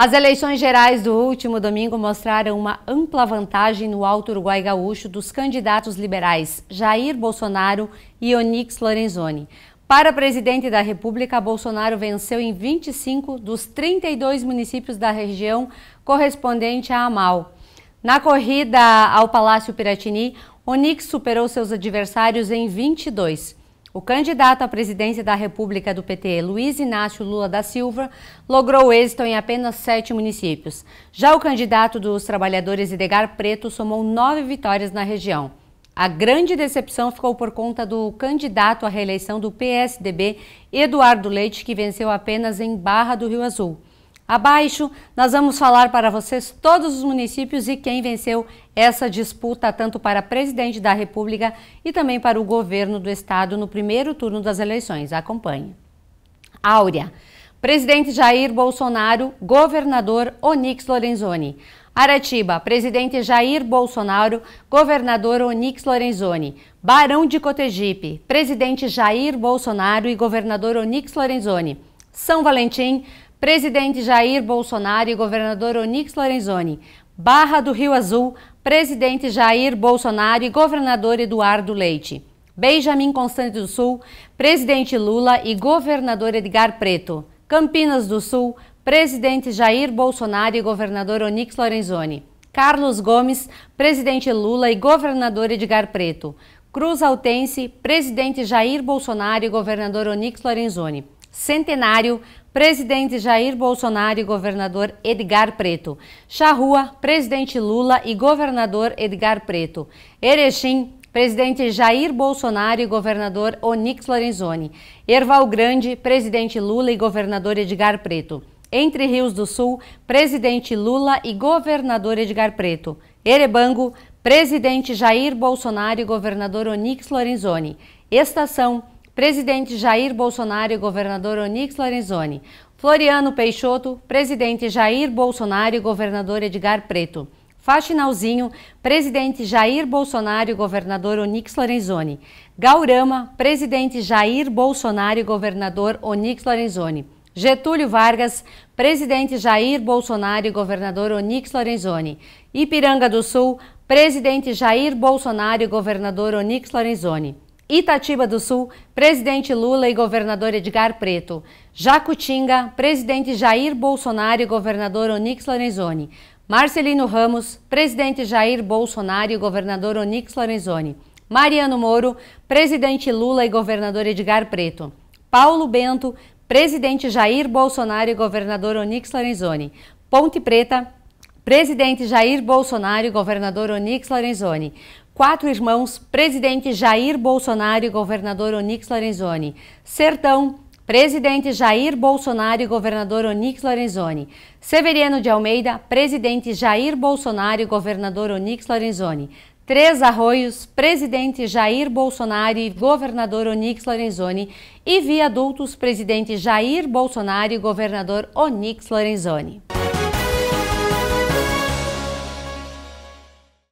As eleições gerais do último domingo mostraram uma ampla vantagem no Alto Uruguai Gaúcho dos candidatos liberais Jair Bolsonaro e Onix Lorenzoni. Para presidente da República, Bolsonaro venceu em 25 dos 32 municípios da região correspondente a Amal. Na corrida ao Palácio Piratini, Onix superou seus adversários em 22. O candidato à presidência da República do PT, Luiz Inácio Lula da Silva, logrou êxito em apenas sete municípios. Já o candidato dos trabalhadores Idegar Preto somou nove vitórias na região. A grande decepção ficou por conta do candidato à reeleição do PSDB, Eduardo Leite, que venceu apenas em Barra do Rio Azul. Abaixo, nós vamos falar para vocês todos os municípios e quem venceu essa disputa, tanto para presidente da República e também para o governo do Estado no primeiro turno das eleições. Acompanhe. Áurea. Presidente Jair Bolsonaro, governador Onix Lorenzoni. Aratiba, presidente Jair Bolsonaro, governador Onix Lorenzoni. Barão de Cotegipe, presidente Jair Bolsonaro e governador Onix Lorenzoni. São Valentim, Presidente Jair Bolsonaro e governador Onix Lorenzoni. Barra do Rio Azul, presidente Jair Bolsonaro e governador Eduardo Leite. Benjamin Constante do Sul, presidente Lula e governador Edgar Preto. Campinas do Sul, presidente Jair Bolsonaro e governador Onix Lorenzoni. Carlos Gomes, presidente Lula e governador Edgar Preto. Cruz Altense, presidente Jair Bolsonaro e governador Onix Lorenzoni. Centenário, presidente Jair Bolsonaro e governador Edgar Preto. Charrua, presidente Lula e governador Edgar Preto. Erechim, presidente Jair Bolsonaro e governador Onix Lorenzoni. Erval Grande, presidente Lula e governador Edgar Preto. Entre Rios do Sul, presidente Lula e governador Edgar Preto. Erebango, presidente Jair Bolsonaro e governador Onix Lorenzoni. Estação, presidente Jair Bolsonaro e governador Onix Lorenzoni. Floriano Peixoto, presidente Jair Bolsonaro e governador Edgar Preto. Faxinalzinho, presidente Jair Bolsonaro e governador Onix Lorenzoni. Gaurama, presidente Jair Bolsonaro e governador Onix Lorenzoni. Getúlio Vargas, presidente Jair Bolsonaro e governador Onix Lorenzoni. Ipiranga do Sul, presidente Jair Bolsonaro e governador Onix Lorenzoni. Itatiba do Sul, presidente Lula e governador Edgar Preto. Jacutinga, presidente Jair Bolsonaro e governador Onix Lorenzoni. Marcelino Ramos, presidente Jair Bolsonaro e governador Onix Lorenzoni. Mariano Moro, presidente Lula e governador Edgar Preto. Paulo Bento, presidente Jair Bolsonaro e governador Onix Lorenzoni. Ponte Preta, presidente Jair Bolsonaro e governador Onix Lorenzoni quatro irmãos, presidente Jair Bolsonaro e governador Onix Lorenzoni. Sertão, presidente Jair Bolsonaro e governador Onix Lorenzoni. Severiano de Almeida, presidente Jair Bolsonaro e governador Onix Lorenzoni. Três Arroios, presidente Jair Bolsonaro e governador Onix Lorenzoni. E Viadutos, presidente Jair Bolsonaro e governador Onix Lorenzoni.